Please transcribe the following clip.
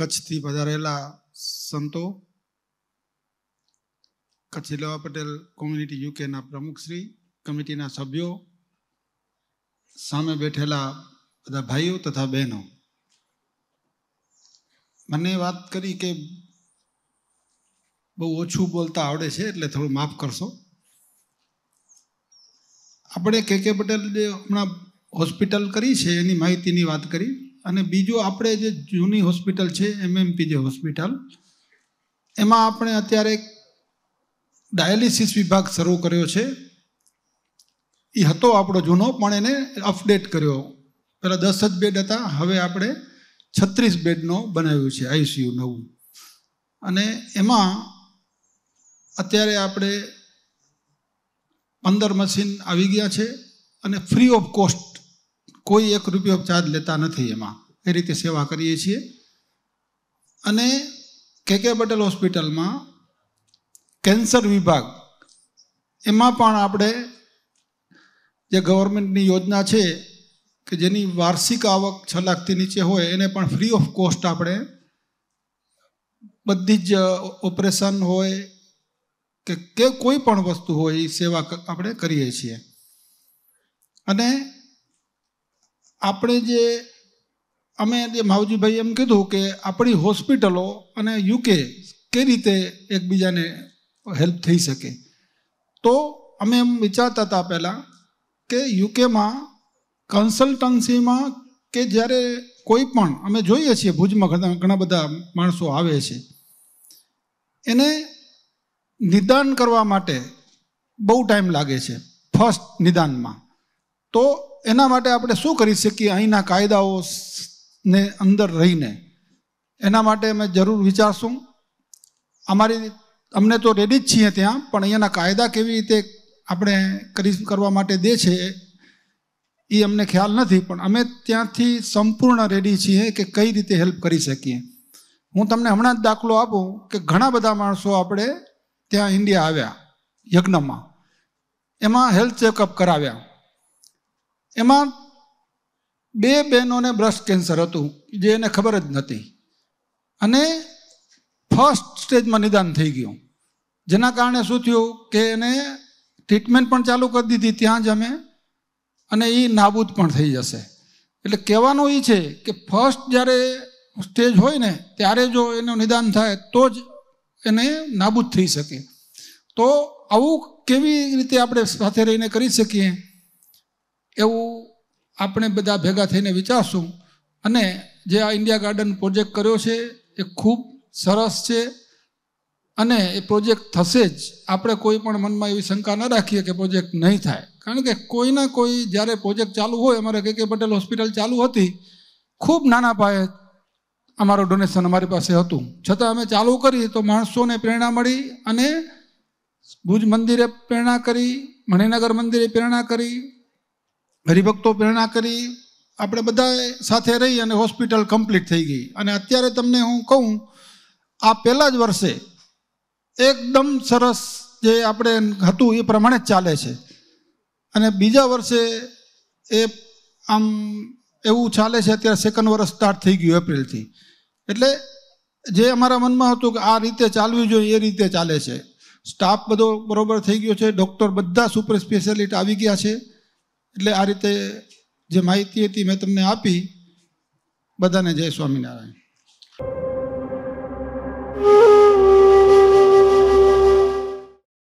કચ્છથી પધારેલા સંતો કચ્છ લેવા પટેલ કોમ્યુનિટી યુકેના પ્રમુખશ્રી કમિટીના સભ્યો સામે બેઠેલા બધા ભાઈઓ તથા બહેનો મને વાત કરી કે બહુ ઓછું બોલતા આવડે છે એટલે થોડું માફ કરશો આપણે કે કે પટેલ હમણાં હોસ્પિટલ કરી છે એની માહિતીની વાત કરી અને બીજું આપણે જે જૂની હોસ્પિટલ છે એમએમપી જે હોસ્પિટલ એમાં આપણે અત્યારે ડાયાલિસિસ વિભાગ શરૂ કર્યો છે એ હતો આપણો જૂનો પણ એને અપડેટ કર્યો પહેલાં દસ જ બેડ હતા હવે આપણે છત્રીસ બેડનો બનાવ્યું છે આઈસીયુ નવું અને એમાં અત્યારે આપણે પંદર મશીન આવી ગયા છે અને ફ્રી ઓફ કોસ્ટ કોઈ એક રૂપિયો ચાર્જ લેતા નથી એમાં એ રીતે સેવા કરીએ છીએ અને કે કે પટેલ હોસ્પિટલમાં કેન્સર વિભાગ એમાં પણ આપણે જે ગવર્મેન્ટની યોજના છે કે જેની વાર્ષિક આવક છ લાખથી નીચે હોય એને પણ ફ્રી ઓફ કોસ્ટ આપણે બધી જ ઓપરેશન હોય કે કોઈ પણ વસ્તુ હોય એ સેવા આપણે કરીએ છીએ અને આપણે જે અમે જે માવજીભાઈ એમ કીધું કે આપણી હોસ્પિટલો અને યુકે કઈ રીતે એકબીજાને હેલ્પ થઈ શકે તો અમે એમ વિચારતા હતા પહેલાં કે યુકેમાં કન્સલ્ટન્સીમાં કે જ્યારે કોઈ પણ અમે જોઈએ છીએ ભુજમાં ઘણા બધા માણસો આવે છે એને નિદાન કરવા માટે બહુ ટાઈમ લાગે છે ફર્સ્ટ નિદાનમાં તો એના માટે આપણે શું કરી શકીએ અહીંના કાયદાઓ ને અંદર રહીને એના માટે અમે જરૂર વિચારશું અમારી અમને તો રેડી જ છીએ ત્યાં પણ અહીંયાના કાયદા કેવી રીતે આપણે કરી કરવા માટે દે છે એ અમને ખ્યાલ નથી પણ અમે ત્યાંથી સંપૂર્ણ રેડી છીએ કે કઈ રીતે હેલ્પ કરી શકીએ હું તમને હમણાં જ દાખલો આપું કે ઘણા બધા માણસો આપણે ત્યાં ઇન્ડિયા આવ્યા યજ્ઞમાં એમાં હેલ્થ ચેકઅપ કરાવ્યા એમાં બે બહેનોને બ્રેસ્ટ કેન્સર હતું જે એને ખબર જ નહોતી અને ફર્સ્ટ સ્ટેજમાં નિદાન થઈ ગયું જેના કારણે શું થયું કે એને ટ્રીટમેન્ટ પણ ચાલુ કરી દીધી ત્યાં જ અમે અને એ નાબૂદ પણ થઈ જશે એટલે કહેવાનું એ છે કે ફર્સ્ટ જ્યારે સ્ટેજ હોય ને ત્યારે જો એનું નિદાન થાય તો જ એને નાબૂદ થઈ શકે તો આવું કેવી રીતે આપણે સાથે રહીને કરી શકીએ એવું આપણે બધા ભેગા થઈને વિચારશું અને જે આ ઇન્ડિયા ગાર્ડન પ્રોજેક્ટ કર્યો છે એ ખૂબ સરસ છે અને એ પ્રોજેક્ટ થશે જ આપણે કોઈ પણ મનમાં એવી શંકા ન રાખીએ કે પ્રોજેક્ટ નહીં થાય કારણ કે કોઈના કોઈ જ્યારે પ્રોજેક્ટ ચાલુ હોય અમારે કે કે પટેલ હોસ્પિટલ ચાલુ હતી ખૂબ નાના પાયે અમારું ડોનેશન અમારી પાસે હતું છતાં અમે ચાલુ કરી તો માણસોને પ્રેરણા મળી અને ભુજ મંદિરે પ્રેરણા કરી મણિનગર મંદિરે પ્રેરણા કરી હરિભક્તો પ્રેરણા કરી આપણે બધાએ સાથે રહી અને હોસ્પિટલ કમ્પ્લીટ થઈ ગઈ અને અત્યારે તમને હું કહું આ પહેલાં જ વર્ષે એકદમ સરસ જે આપણે હતું એ પ્રમાણે જ ચાલે છે અને બીજા વર્ષે એ આમ એવું ચાલે છે અત્યારે સેકન્ડ વર્ષ સ્ટાર્ટ થઈ ગયું એપ્રિલથી એટલે જે અમારા મનમાં હતું કે આ રીતે ચાલવી જોઈએ એ રીતે ચાલે છે સ્ટાફ બધો બરોબર થઈ ગયો છે ડૉક્ટર બધા સુપર સ્પેશિયાલિટી આવી ગયા છે એટલે આ રીતે જે માહિતી હતી મેં તમને આપી બધાને જય સ્વામિનારાયણ